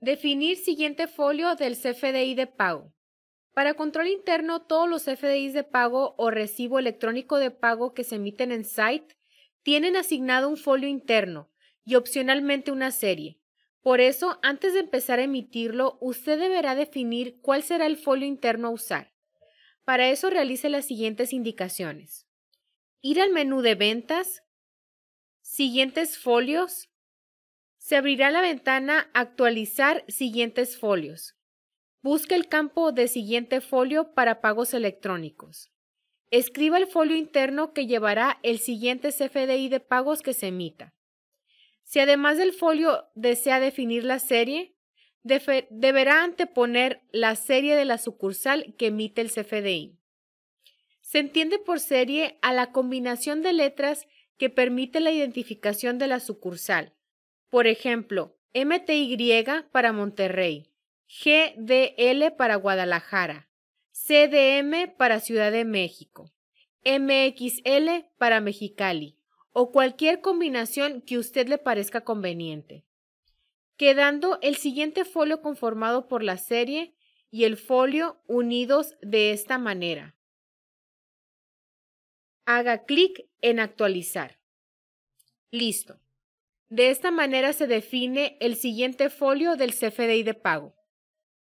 Definir siguiente folio del CFDI de pago. Para control interno, todos los CFDIs de pago o recibo electrónico de pago que se emiten en site tienen asignado un folio interno y opcionalmente una serie. Por eso, antes de empezar a emitirlo, usted deberá definir cuál será el folio interno a usar. Para eso realice las siguientes indicaciones. Ir al menú de ventas, siguientes folios, se abrirá la ventana Actualizar siguientes folios. Busque el campo de siguiente folio para pagos electrónicos. Escriba el folio interno que llevará el siguiente CFDI de pagos que se emita. Si además del folio desea definir la serie, deberá anteponer la serie de la sucursal que emite el CFDI. Se entiende por serie a la combinación de letras que permite la identificación de la sucursal, por ejemplo, MTY para Monterrey, GDL para Guadalajara, CDM para Ciudad de México, MXL para Mexicali o cualquier combinación que usted le parezca conveniente. Quedando el siguiente folio conformado por la serie y el folio unidos de esta manera. Haga clic en actualizar. Listo. De esta manera se define el siguiente folio del CFDI de pago.